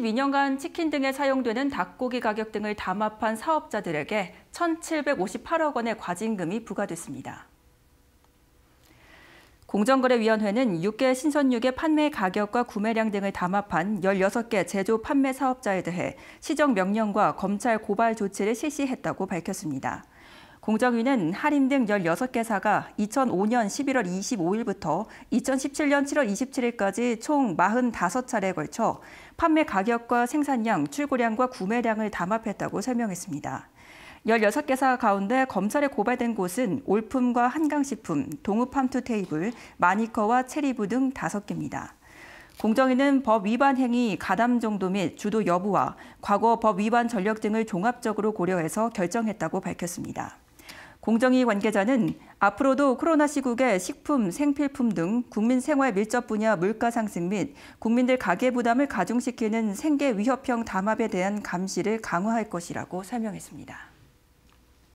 12년간 치킨 등에 사용되는 닭고기 가격 등을 담합한 사업자들에게 1,758억 원의 과징금이 부과됐습니다. 공정거래위원회는 6개 신선육의 판매 가격과 구매량 등을 담합한 16개 제조 판매 사업자에 대해 시정명령과 검찰 고발 조치를 실시했다고 밝혔습니다. 공정위는 할인 등 16개사가 2005년 11월 25일부터 2017년 7월 27일까지 총 45차례에 걸쳐 판매 가격과 생산량, 출고량과 구매량을 담합했다고 설명했습니다. 16개사 가운데 검찰에 고발된 곳은 올품과 한강식품, 동읍팜투 테이블, 마니커와 체리부 등 5개입니다. 공정위는 법 위반 행위 가담 정도 및 주도 여부와 과거 법 위반 전력 등을 종합적으로 고려해서 결정했다고 밝혔습니다. 공정위 관계자는 앞으로도 코로나 시국에 식품, 생필품 등 국민 생활 밀접 분야 물가 상승 및 국민들 가계 부담을 가중시키는 생계 위협형 담합에 대한 감시를 강화할 것이라고 설명했습니다.